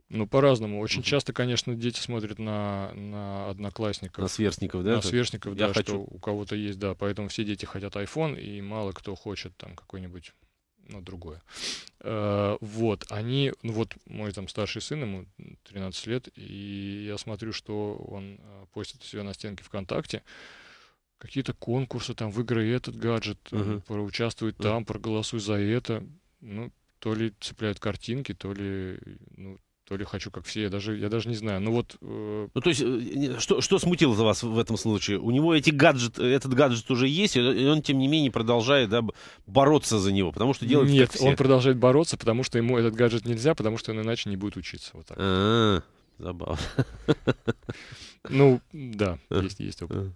Ну, по-разному. Очень часто, конечно, дети смотрят на, на одноклассников. На сверстников, да? На сверстников, Я да, хочу... что у кого-то есть, да. Поэтому все дети хотят iPhone, и мало кто хочет там какой-нибудь ну, другое. Э, вот, они, ну вот мой там старший сын, ему 13 лет, и я смотрю, что он э, постит себя на стенке ВКонтакте, какие-то конкурсы, там, выиграй этот гаджет, uh-huh. Э, проучаствуй там, проголосуй за это, ну, то ли цепляют картинки, то ли, ну, то ли хочу, как все, я даже, я даже не знаю. Ну вот... Э... Ну то есть, э, что, что смутило за вас в этом случае? У него эти гаджет, э, этот гаджет уже есть, и он, тем не менее, продолжает да, бороться за него, потому что делает Нет, он продолжает бороться, потому что ему этот гаджет нельзя, потому что он иначе не будет учиться. Вот так. А-а-а, забавно. <laughs> Ну, да, есть, есть опыт. А.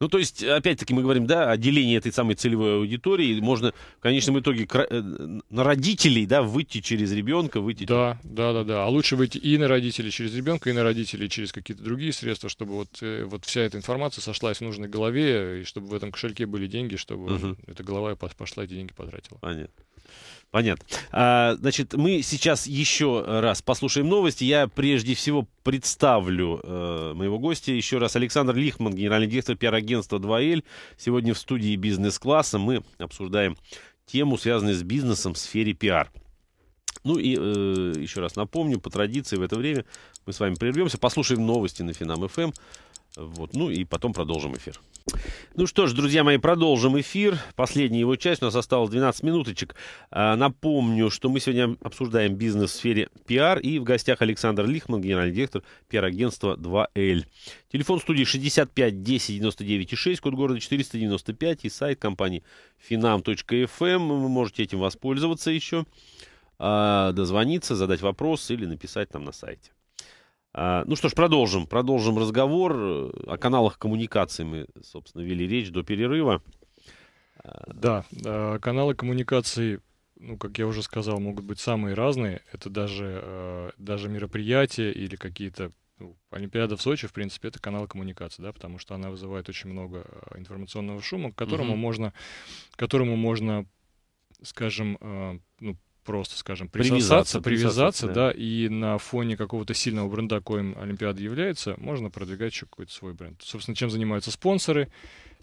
Ну, то есть, опять-таки, мы говорим, да, о делении этой самой целевой аудитории. Можно в конечном итоге э, на родителей, да, выйти через ребенка, выйти... Да, да, да, да. А лучше выйти и на родителей через ребенка, и на родителей через какие-то другие средства, чтобы вот, э, вот вся эта информация сошлась в нужной голове, и чтобы в этом кошельке были деньги, чтобы угу. эта голова пошла эти деньги потратила. Понятно. Понятно. А, значит, мы сейчас еще раз послушаем новости. Я прежде всего представлю э, моего гостя еще раз. Александр Лихман, генеральный директор пиар-агентства 2L. Сегодня в студии бизнес-класса мы обсуждаем тему, связанную с бизнесом в сфере пиар. Ну и э, еще раз напомню, по традиции в это время мы с вами прервемся, послушаем новости на Финам-ФМ. Вот. Ну и потом продолжим эфир. Ну что ж, друзья мои, продолжим эфир. Последняя его часть. У нас осталось 12 минуточек. А, напомню, что мы сегодня обсуждаем бизнес в сфере пиар. И в гостях Александр Лихман, генеральный директор пиар-агентства 2L. Телефон студии 65 10 99 6, код города 495 и сайт компании finam.fm. Эм. Вы можете этим воспользоваться еще, а, дозвониться, задать вопрос или написать нам на сайте. А, ну что ж, продолжим. Продолжим разговор. О каналах коммуникации мы, собственно, вели речь до перерыва. Да, а, каналы коммуникации, ну, как я уже сказал, могут быть самые разные. Это даже, а, даже мероприятия или какие-то ну, Олимпиада в Сочи, в принципе, это канал коммуникации, да, потому что она вызывает очень много информационного шума, к которому угу. можно, к которому можно, скажем, ну, просто, скажем, присосаться, привязаться, привязаться, да. да, и на фоне какого-то сильного бренда, коим Олимпиада является, можно продвигать еще какой-то свой бренд. Собственно, чем занимаются спонсоры,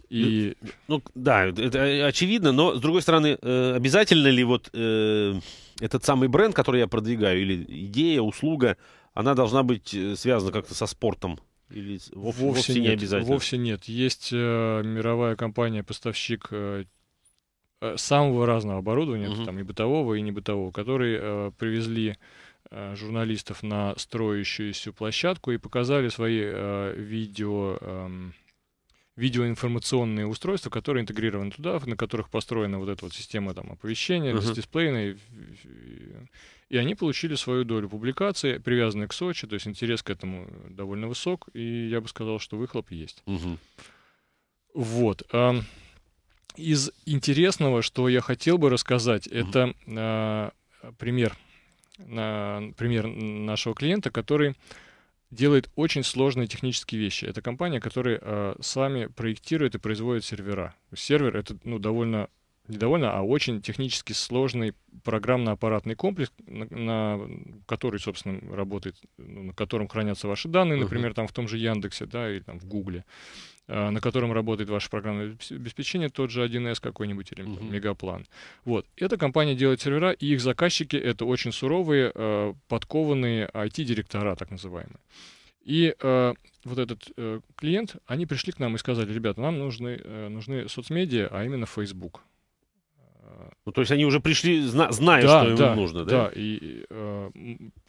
и... Ну, ну да, это э, очевидно, но, с другой стороны, э, обязательно ли вот э, этот самый бренд, который я продвигаю, или идея, услуга, она должна быть связана как-то со спортом? Или вовсе, вовсе, вовсе нет, не обязательно? Вовсе нет. Есть мировая компания-поставщик Э, самого разного оборудования, угу. там и бытового, и не бытового, которые э, привезли э, журналистов на строящуюся площадку и показали свои э, видео, э, видеоинформационные устройства, которые интегрированы туда, на которых построена вот эта вот система там, оповещения, угу. дисплейной. И они получили свою долю публикации, привязанной к Сочи, то есть интерес к этому довольно высок, и я бы сказал, что выхлоп есть. Угу. Вот. Э, из интересного, что я хотел бы рассказать, это э, пример, э, пример нашего клиента, который делает очень сложные технические вещи. Это компания, которая э, сами проектирует и производит сервера. Сервер это ну, довольно не довольно, а очень технически сложный программно-аппаратный комплекс, на, на который, собственно, работает, ну, на котором хранятся ваши данные, например, uh-huh. там в том же Яндексе, да, или там в Гугле. Uh, Э, на котором работает ваше программное обеспечение, тот же 1С какой-нибудь или uh-huh. мегаплан. Вот. Эта компания делает сервера, и их заказчики — это очень суровые, э, подкованные IT-директора, так называемые. И э, вот этот клиент, они пришли к нам и сказали, ребята, нам нужны, нужны соцмедиа, а именно Facebook. Ну, то есть они уже пришли, зна зная, да, что им нужно, да? Да, и э,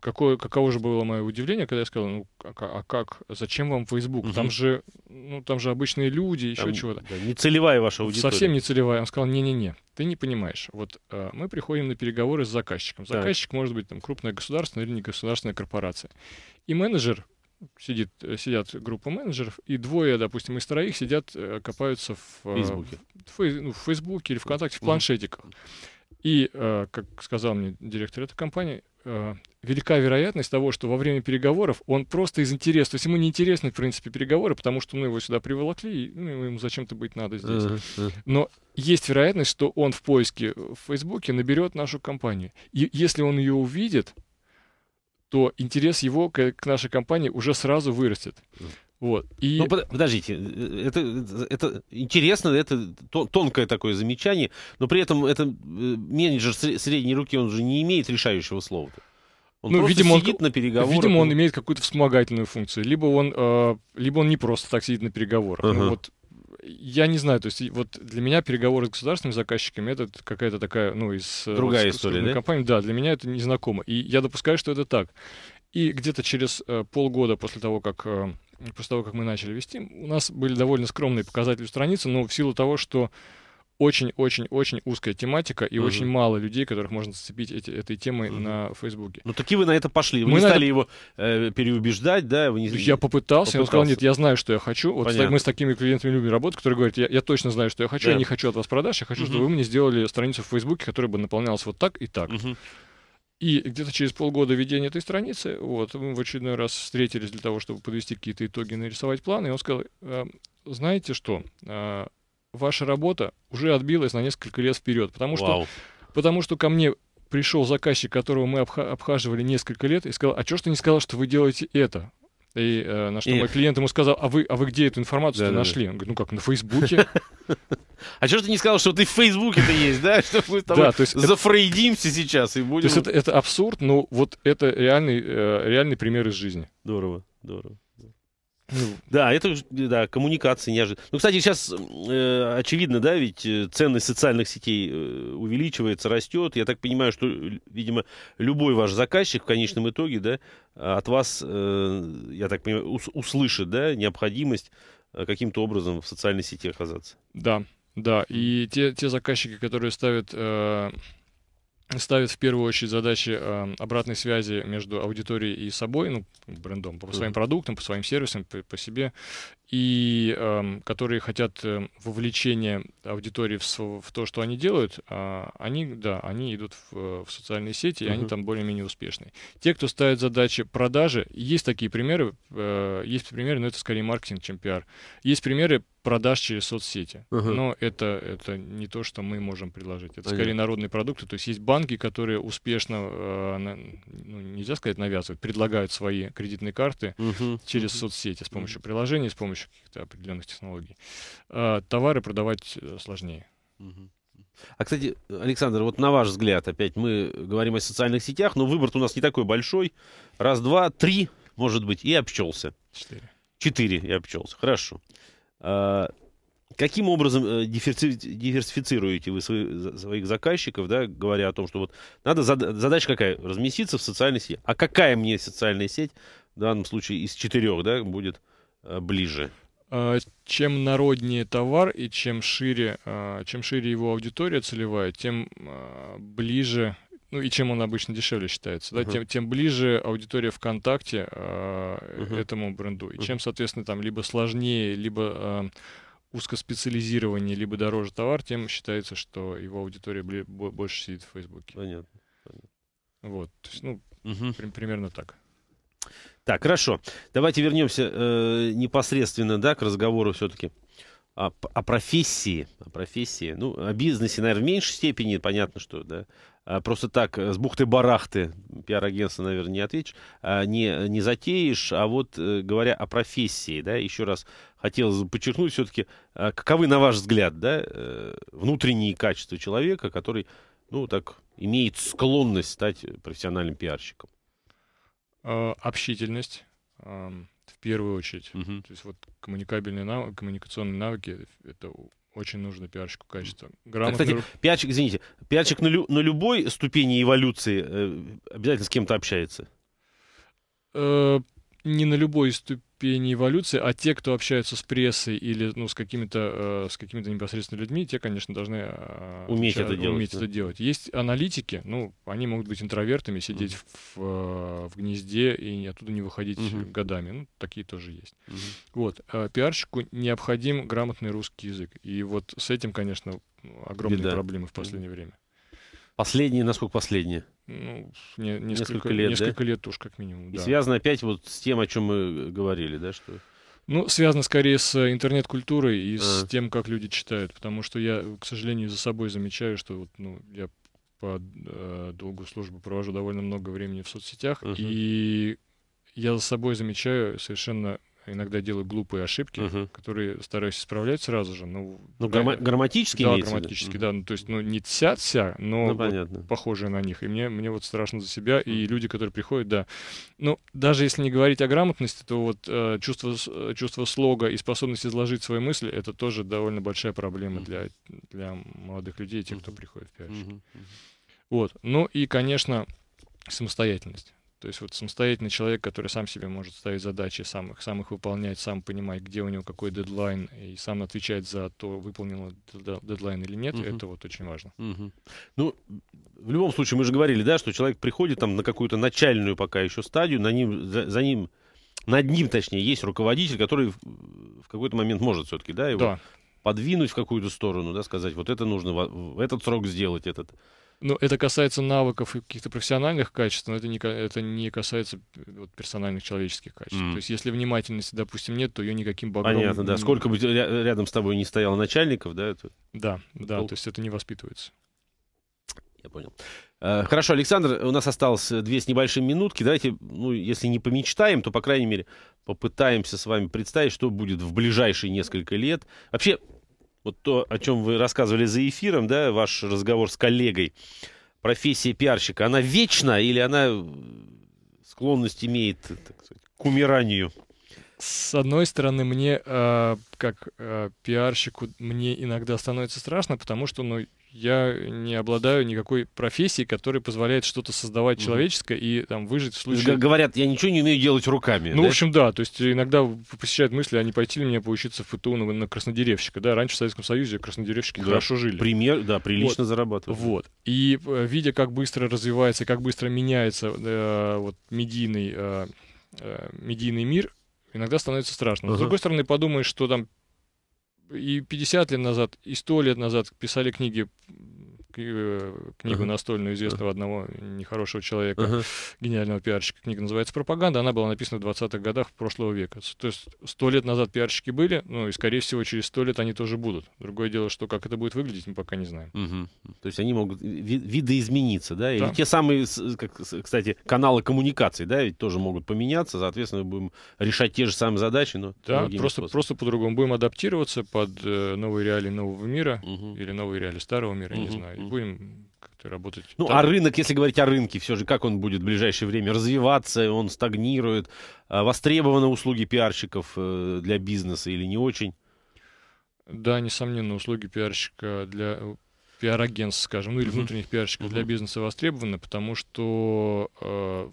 какое, каково же было мое удивление, когда я сказал, ну, а, а как, зачем вам Facebook? Угу. Там же, ну, там же обычные люди, еще чего-то. Да, не целевая ваша аудитория. Совсем не целевая. Он сказал, не-не-не, ты не понимаешь. Вот э, мы приходим на переговоры с заказчиком. Заказчик так. может быть там крупная государственная или негосударственная корпорация. И менеджер сидит, э, сидят группа менеджеров, и двое, допустим, из троих сидят, э, копаются в э, Фейсбуке, в, фей, ну, в Фейсбуке или ВКонтакте, в планшетиках. И, как сказал мне директор этой компании, велика вероятность того, что во время переговоров он просто из интереса, то есть ему не интересны, в принципе, переговоры, потому что мы ну, его сюда приволокли, и ну, ему зачем-то быть надо здесь. Но есть вероятность, что он в поиске в Фейсбуке наберет нашу компанию. И если он ее увидит, то интерес его к, к нашей компании уже сразу вырастет. Ну. Вот. И... Ну, подождите, э, это, это интересно, это тонкое такое замечание, но при этом это э, менеджер средней руки, он же не имеет решающего слова. -то. Он ну, видимо, сидит он, на переговорах. Видимо, он имеет какую-то вспомогательную функцию. Либо он, э, либо он не просто так сидит на переговорах. Uh-huh. Ну, вот я не знаю, то есть вот для меня переговоры с государственными заказчиками это какая-то такая, ну, из... Э, Другая история, да? Компании. Да, для меня это незнакомо. И я допускаю, что это так. И где-то через э, полгода после того, как э, после того, как мы начали вести, у нас были довольно скромные показатели страницы, но в силу того, что очень-очень-очень узкая тематика и угу. очень мало людей, которых можно зацепить эти, этой темой угу. на Фейсбуке. Ну таки вы на это пошли, вы Мы не стали его э, переубеждать, да? Вы не... Я попытался, попытался, он сказал, нет, я знаю, что я хочу. Вот Понятно. мы с такими клиентами любим работать, которые говорят, я, я точно знаю, что я хочу, да. я не хочу от вас продаж, я хочу, угу. чтобы вы мне сделали страницу в Фейсбуке, которая бы наполнялась вот так и так. Угу. И где-то через полгода ведения этой страницы, вот, мы в очередной раз встретились для того, чтобы подвести какие-то итоги, нарисовать планы, и он сказал, «Эм, знаете что, э, ваша работа уже отбилась на несколько лет вперед. Потому что, потому что ко мне пришел заказчик, которого мы обха- обхаживали несколько лет, и сказал, а чё ж ты не сказал, что вы делаете это? И э, на что и... мой клиент ему сказал, а вы, а вы где эту информацию да, да, нашли? Да. Он говорит, ну как, на Фейсбуке. <laughs> А что ж ты не сказал, что ты в Фейсбуке-то есть, да? <laughs> Что мы да, то есть зафрейдимся сейчас и будем... То есть это, абсурд, но вот это реальный, э, реальный пример из жизни. Здорово, здорово. Ну. Да, это да, коммуникации неожиданно. Ну, кстати, сейчас э, очевидно, да, ведь э, ценность социальных сетей э, увеличивается, растет. Я так понимаю, что, видимо, любой ваш заказчик в конечном итоге, да, от вас, э, я так понимаю, ус- услышит, да, необходимость э, каким-то образом в социальной сети оказаться. Да, да. И те, те заказчики, которые ставят э, ставит в первую очередь задачи э, обратной связи между аудиторией и собой, ну, брендом, по своим продуктам, по своим сервисам, по, по себе, и э, которые хотят э, вовлечения аудитории в, в то, что они делают, э, они, да, они идут в, в социальные сети, и они там более-менее успешны. Те, кто ставит задачи продажи, есть такие примеры, э, есть примеры, но это скорее маркетинг, чем пиар. Есть примеры продаж через соцсети. Uh-huh. Но это, это не то, что мы можем предложить. Это Понятно. скорее народные продукты. То есть есть банки, которые успешно, э, на, ну, нельзя сказать, навязывают, предлагают свои кредитные карты uh-huh. через соцсети с помощью uh-huh. приложений, с помощью каких-то определенных технологий. Э, товары продавать э, сложнее. Uh-huh. А, кстати, Александр, вот на ваш взгляд, опять мы говорим о социальных сетях, но выбор у нас не такой большой. Раз, два, три, может быть, и обчелся. Четыре. Четыре и обчелся. Хорошо. А, каким образом э, диверсифицируете вы своих заказчиков, да, говоря о том, что вот надо задача какая? Разместиться в социальной сети. А какая мне социальная сеть в данном случае из четырех, да, будет э, ближе? А, чем народнее товар и чем шире, а, чем шире его аудитория целевая, тем ближе ну и чем он обычно дешевле считается, да, uh-huh. тем, тем ближе аудитория ВКонтакте э, uh-huh. этому бренду. И uh-huh. чем, соответственно, там либо сложнее, либо э, узкоспециализированнее, либо дороже товар, тем считается, что его аудитория бли- больше сидит в Фейсбуке. Понятно. Понятно. Вот, то есть, ну, uh-huh. при- примерно так. Так, хорошо. Давайте вернемся э, непосредственно, да, к разговору все-таки о, о профессии, о профессии, ну, о бизнесе, наверное, в меньшей степени, понятно, что, да, а, просто так э, с бухты-барахты пиар-агентство, наверное, не ответишь, а, не, не затеешь. А вот э, говоря о профессии, да, еще раз хотелось бы подчеркнуть все-таки, а, каковы, на ваш взгляд, да, э, внутренние качества человека, который, ну, так, имеет склонность стать профессиональным пиарщиком? Общительность в первую очередь. Угу. То есть вот коммуникабельные навыки, коммуникационные навыки — это очень нужно пиарщику качества. Грамотный... А, кстати, пиарщик, извините, пиарщик на, лю- на любой ступени эволюции э, обязательно с кем-то общается? Э, не на любой ступени степени эволюции, а те, кто общаются с прессой или ну, с какими-то э, с какими-то непосредственно людьми, те, конечно, должны э, уметь, это, делать, уметь да? это делать. Есть аналитики, ну, они могут быть интровертами, сидеть mm-hmm. в, э, в гнезде и оттуда не выходить mm-hmm. годами. Ну, такие тоже есть. Mm-hmm. Вот. Э, пиарщику необходим грамотный русский язык. И вот с этим, конечно, ну, огромные Беда. проблемы в последнее mm-hmm. время. Последние, насколько последние? ну, не, несколько, несколько лет, несколько да? лет уж как минимум. И да. связано опять вот с тем, о чем мы э, говорили, да, что? Ну, связано скорее с э, интернет-культурой и а. с тем, как люди читают, потому что я, к сожалению, за собой замечаю, что вот, ну, я по э, долгу службы провожу довольно много времени в соцсетях, uh-huh. и я за собой замечаю совершенно иногда делаю глупые ошибки, угу. которые стараюсь исправлять сразу же. Ну, ну да, грамма- грамматически Да, грамматически, да. Ну, то есть, ну, не тся-тся, но ну, вот понятно. похожие на них. И мне, мне вот страшно за себя, и люди, которые приходят, да. Ну, даже если не говорить о грамотности, то вот э, чувство, э, чувство слога и способность изложить свои мысли, это тоже довольно большая проблема угу. для, для молодых людей, тех, угу. кто приходит в пиарщик. Угу. Вот. Ну и, конечно, самостоятельность. То есть вот самостоятельный человек, который сам себе может ставить задачи, сам их, сам их выполнять, сам понимать, где у него какой дедлайн, и сам отвечать за то, выполнил дедлайн или нет, угу. это вот очень важно. Угу. Ну, в любом случае, мы же говорили, да, что человек приходит там на какую-то начальную пока еще стадию, на ним, за, за ним, над ним, точнее, есть руководитель, который в, в какой-то момент может все-таки, да, его да. подвинуть в какую-то сторону, да, сказать, вот это нужно, в этот срок сделать, этот ну, это касается навыков и каких-то профессиональных качеств, но это не, это не касается э, вот, персональных человеческих качеств. Mm. То есть, если внимательности, допустим, нет, то ее никаким багром... Понятно, да. Сколько бы рядом с тобой не стояло начальников, да? Это... Да, да, Пол... то есть это не воспитывается. Я понял. Э, хорошо, Александр, у нас осталось э, две с небольшим минутки. Давайте, ну, если не помечтаем, то, по крайней мере, попытаемся с вами представить, что будет в ближайшие несколько лет. Вообще, вот то, о чем вы рассказывали за эфиром, да, ваш разговор с коллегой, профессия пиарщика, она вечна или она э, склонность имеет так сказать, к умиранию? с одной стороны, мне, э, как э, пиарщику, мне иногда становится страшно, потому что, ну, я не обладаю никакой профессией, которая позволяет что-то создавать человеческое и там выжить в случае. Говорят, я ничего не умею делать руками. Ну, да? в общем, да. То есть иногда посещают мысли, а не пойти ли мне поучиться в ФТУ на, ну, на краснодеревщика. Да, раньше в Советском Союзе краснодеревщики да, хорошо жили. Пример, да, прилично вот. зарабатывали. Вот. И э, видя, как быстро развивается, как быстро меняется э, вот медийный э, э медийный мир, иногда становится страшно. Но, uh-huh. с другой стороны, подумаешь, что там и 50 лет назад, и 100 лет назад писали книги Э, книгу uh-huh. настольную известного одного нехорошего человека, гениального пиарщика. Книга называется «Пропаганда». Она была написана в 20-х годах прошлого века. То есть сто лет назад пиарщики были, ну и, скорее всего, через сто лет они тоже будут. Другое дело, что как это будет выглядеть, мы пока не знаем. То есть они могут видоизмениться, да? Или те самые, как, кстати, каналы коммуникации, да, ведь тоже могут поменяться, соответственно, будем решать те же самые задачи, но... Да, просто, просто по-другому. Будем адаптироваться под э, новые реалии нового мира или новые реалии старого мира, угу. не знаю будем как-то работать. Ну, так. а рынок, если говорить о рынке, все же как он будет в ближайшее время развиваться, он стагнирует, а востребованы услуги пиарщиков э, для бизнеса или не очень? Да, несомненно, услуги пиарщика для э, пиар-агентств, скажем, ну или внутренних пиарщиков для бизнеса востребованы, потому что э,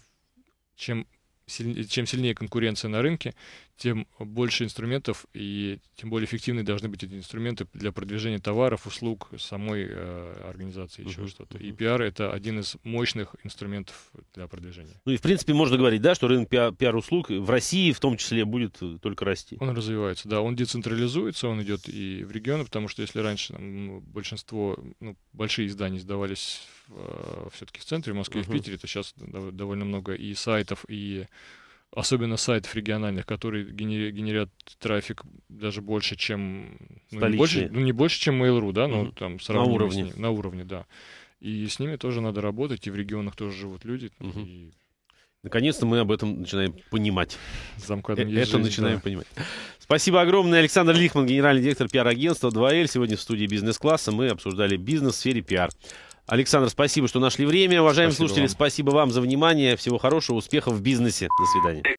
чем силь... чем сильнее конкуренция на рынке, тем больше инструментов и тем более эффективны должны быть эти инструменты для продвижения товаров, услуг самой э, организации, еще uh-huh, что-то. Uh-huh. И пиар это один из мощных инструментов для продвижения. Ну и в принципе можно говорить, да, что рынок пиар-услуг в России в том числе будет э, только расти. Он развивается, да, он децентрализуется, он идет и в регионы, потому что если раньше там, ну, большинство, ну, большие издания издавались Э, все-таки в центре в Москве и uh-huh. в Питере, то сейчас довольно много и сайтов, и особенно сайтов региональных, которые генери- генерят трафик даже больше, чем Столичные. ну, не больше, ну не больше, чем Mail.ru, да, ну uh-huh. там на уровне, ними, на уровне, да. И с ними тоже надо работать, и в регионах тоже живут люди. Uh-huh. И... Наконец-то мы об этом начинаем понимать. Замкадом э, Это жизнь, начинаем да. понимать. Спасибо огромное. Александр Лихман, генеральный директор пиар-агентства 2L. Сегодня в студии бизнес-класса мы обсуждали бизнес в сфере пиар. Александр, спасибо, что нашли время. Уважаемые спасибо слушатели, вам. спасибо вам за внимание. Всего хорошего, успехов в бизнесе. До свидания.